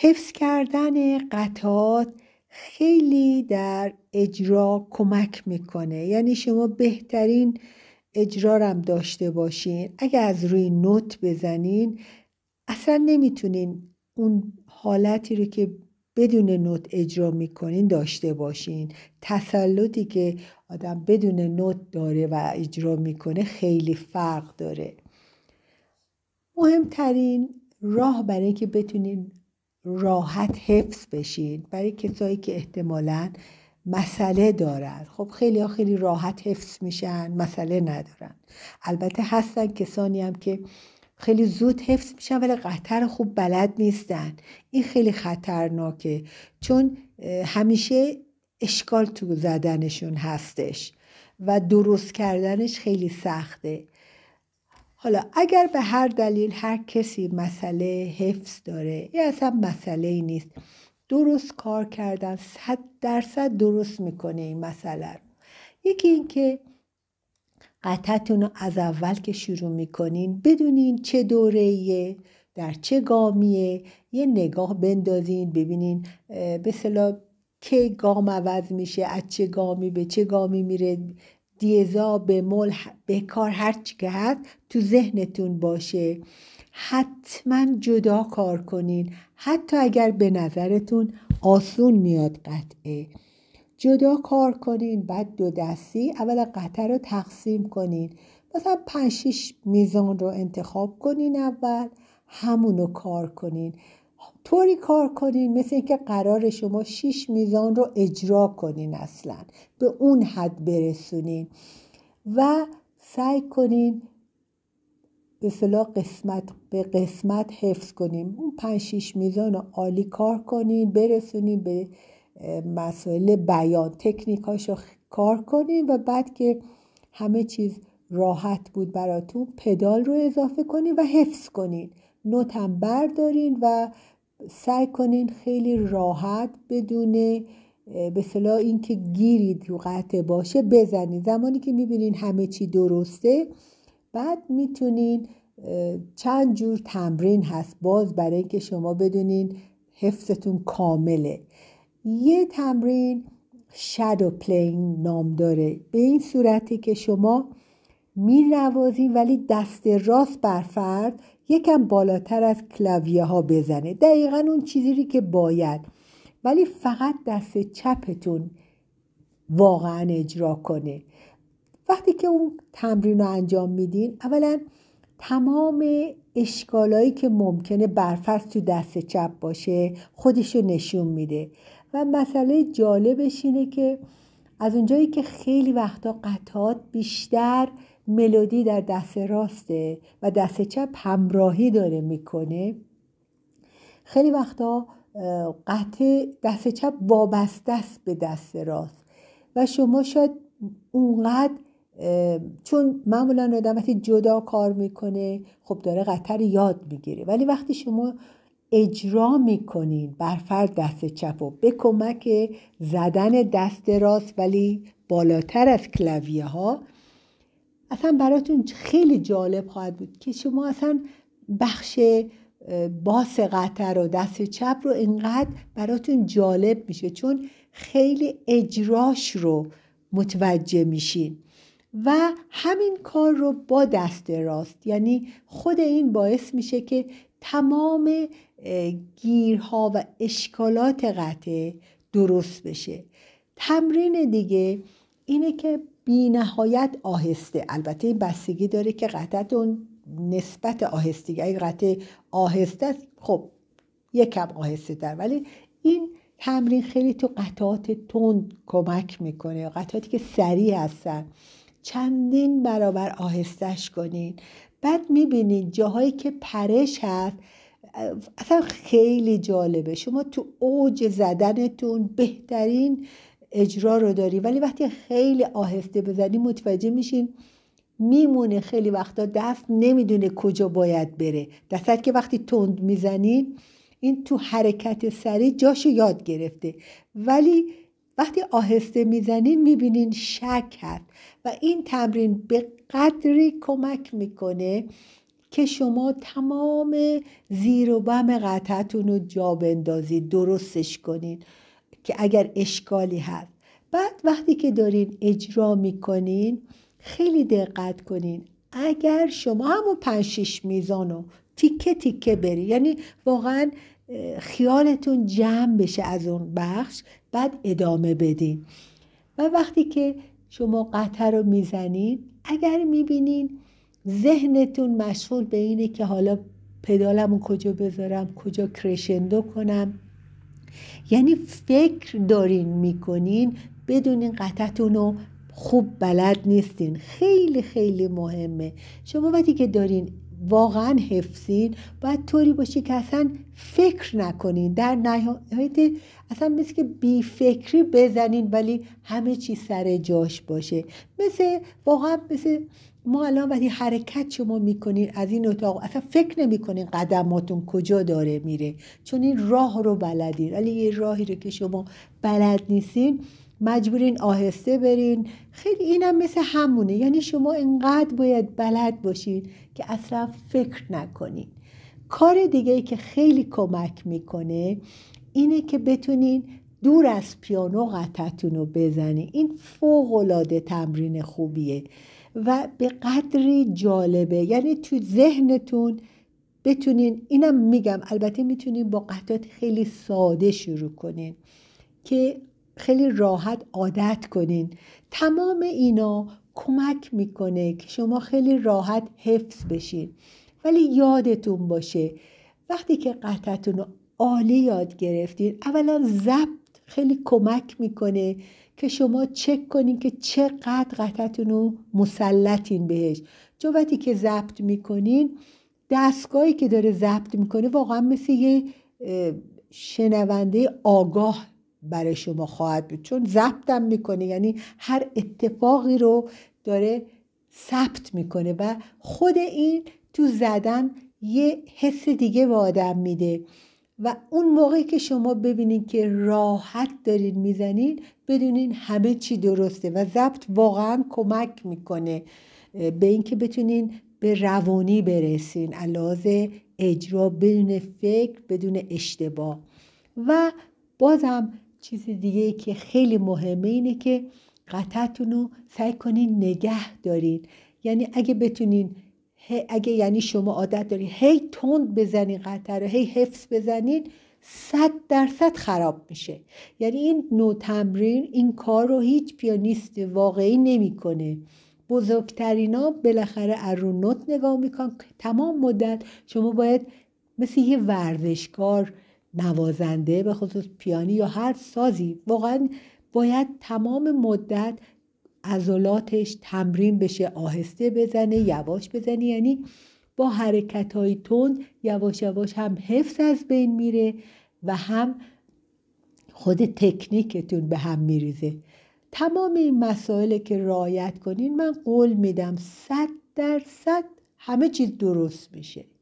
حفظ کردن قطعات خیلی در اجرا کمک میکنه یعنی شما بهترین اجرا اجرارم داشته باشین اگر از روی نوت بزنین اصلا نمیتونین اون حالتی رو که بدون نوت اجرا میکنین داشته باشین تسلطی که آدم بدون نوت داره و اجرا میکنه خیلی فرق داره مهمترین راه برای اینکه بتونین راحت حفظ بشین برای کسایی که احتمالا مسئله دارن خب خیلی خیلی راحت حفظ میشن مسئله ندارن البته هستن کسانی هم که خیلی زود حفظ میشن ولی قطر خوب بلد نیستن این خیلی خطرناکه چون همیشه اشکال تو زدنشون هستش و درست کردنش خیلی سخته حالا اگر به هر دلیل هر کسی مسئله حفظ داره یا اصلا مسئله نیست درست کار کردن صد درصد درست میکنه این مسئله رو یکی اینکه قطعتون رو از اول که شروع میکنین بدونین چه دوره در چه گامیه یه نگاه بندازین ببینین به که گام عوض میشه از چه گامی به چه گامی میره دیزا به مل به کار چی که هست تو ذهنتون باشه حتما جدا کار کنین حتی اگر به نظرتون آسون میاد قطعه جدا کار کنین بعد دو دستی اول قطعه رو تقسیم کنین مثلا پنج میزان رو انتخاب کنین اول همونو کار کنین طوری کار کنین مثل اینکه قرار شما شیش میزان رو اجرا کنین اصلا به اون حد برسونین و سعی کنین به صلاح قسمت به قسمت حفظ کنیم اون پنج شیش میزان رو عالی کار کنین برسونین به مسائل بیان تکنیکاش رو کار کنین و بعد که همه چیز راحت بود براتون پدال رو اضافه کنین و حفظ کنین نوتم بردارین و سعی کنین خیلی راحت بدون به صلاح این که گیرید قطع باشه بزنین زمانی که میبینین همه چی درسته بعد میتونین چند جور تمرین هست باز برای اینکه شما بدونین حفظتون کامله یه تمرین شادو پلین نام داره به این صورتی که شما نوازیم ولی دست راست بر فرد یکم بالاتر از کلاویه ها بزنه دقیقا اون چیزی که باید ولی فقط دست چپتون واقعا اجرا کنه وقتی که اون تمرین رو انجام میدین اولا تمام اشکالایی که ممکنه برفرد تو دست چپ باشه خودش رو نشون میده و مسئله جالبش اینه که از اونجایی که خیلی وقتا قطعات بیشتر ملودی در دست راسته و دست چپ همراهی داره میکنه خیلی وقتا قطع دست چپ وابسته است به دست راست و شما شاید اونقدر چون معمولا آدم وقتی جدا کار میکنه خب داره قطر یاد میگیره ولی وقتی شما اجرا میکنین فرد دست چپ و به کمک زدن دست راست ولی بالاتر از کلویه ها اصلا براتون خیلی جالب خواهد بود که شما اصلا بخش باس قطر و دست چپ رو انقدر براتون جالب میشه چون خیلی اجراش رو متوجه میشین و همین کار رو با دست راست یعنی خود این باعث میشه که تمام گیرها و اشکالات قطع درست بشه تمرین دیگه اینه که بی نهایت آهسته البته این بستگی داره که قطعتون نسبت آهستگی اگه قطع آهسته است خب یکم آهسته در ولی این تمرین خیلی تو قطعات تند کمک میکنه قطعاتی که سریع هستن چندین برابر آهستش کنین بعد میبینین جاهایی که پرش هست اصلا خیلی جالبه شما تو اوج زدنتون بهترین اجرا رو داری ولی وقتی خیلی آهسته بزنی متوجه میشین میمونه خیلی وقتا دست نمیدونه کجا باید بره دستت که وقتی تند میزنی این تو حرکت سری جاشو یاد گرفته ولی وقتی آهسته میزنین میبینین شک هست و این تمرین به قدری کمک میکنه که شما تمام زیر و بم قطعتون رو جا بندازید درستش کنید که اگر اشکالی هست بعد وقتی که دارین اجرا میکنین خیلی دقت کنین اگر شما همون پنج شیش میزان رو تیکه تیکه بری یعنی واقعا خیالتون جمع بشه از اون بخش بعد ادامه بدین و وقتی که شما قطر رو میزنین اگر میبینین ذهنتون مشغول به اینه که حالا پدالم کجا بذارم کجا کرشندو کنم یعنی فکر دارین میکنین بدونین قطعتون رو خوب بلد نیستین خیلی خیلی مهمه شما وقتی که دارین واقعا حفظین باید طوری باشی که اصلا فکر نکنین در نهایت اصلا مثل که بی فکری بزنین ولی همه چی سر جاش باشه مثل واقعا مثل ما الان وقتی حرکت شما میکنین از این اتاق اصلا فکر نمیکنین قدماتون کجا داره میره چون این راه رو بلدین ولی یه راهی رو که شما بلد نیستین مجبورین آهسته برین خیلی اینم مثل همونه یعنی شما انقدر باید بلد باشین که اصلا فکر نکنین کار دیگه ای که خیلی کمک میکنه اینه که بتونین دور از پیانو قطعتون رو بزنین این فوق تمرین خوبیه و به قدری جالبه یعنی تو ذهنتون بتونین اینم میگم البته میتونین با قطعات خیلی ساده شروع کنین که خیلی راحت عادت کنین تمام اینا کمک میکنه که شما خیلی راحت حفظ بشین ولی یادتون باشه وقتی که قطعتون رو عالی یاد گرفتین اولا ضبط خیلی کمک میکنه که شما چک کنین که چقدر قطعتون رو مسلطین بهش چون وقتی که ضبط میکنین دستگاهی که داره ضبط میکنه واقعا مثل یه شنونده آگاه برای شما خواهد بود چون ضبطم میکنه یعنی هر اتفاقی رو داره ثبت میکنه و خود این تو زدن یه حس دیگه به آدم میده و اون موقعی که شما ببینید که راحت دارین میزنید بدونین همه چی درسته و ضبط واقعا کمک میکنه به اینکه بتونین به روانی برسین علاوه اجرا بدون فکر بدون اشتباه و بازم چیز دیگه که خیلی مهمه اینه که قطعتون رو سعی کنین نگه دارین یعنی اگه بتونین اگه یعنی شما عادت دارین هی تند بزنین قطر هی حفظ بزنید، صد درصد خراب میشه یعنی این نوع تمرین این کار رو هیچ پیانیست واقعی نمیکنه بزرگترینا بالاخره از نوت نگاه میکن تمام مدت شما باید مثل یه ورزشکار نوازنده به خصوص پیانی یا هر سازی واقعا باید تمام مدت عضلاتش تمرین بشه آهسته بزنه یواش بزنه یعنی با حرکت های تند یواش یواش هم حفظ از بین میره و هم خود تکنیکتون به هم میریزه تمام این مسائل که رعایت کنین من قول میدم صد در صد همه چیز درست میشه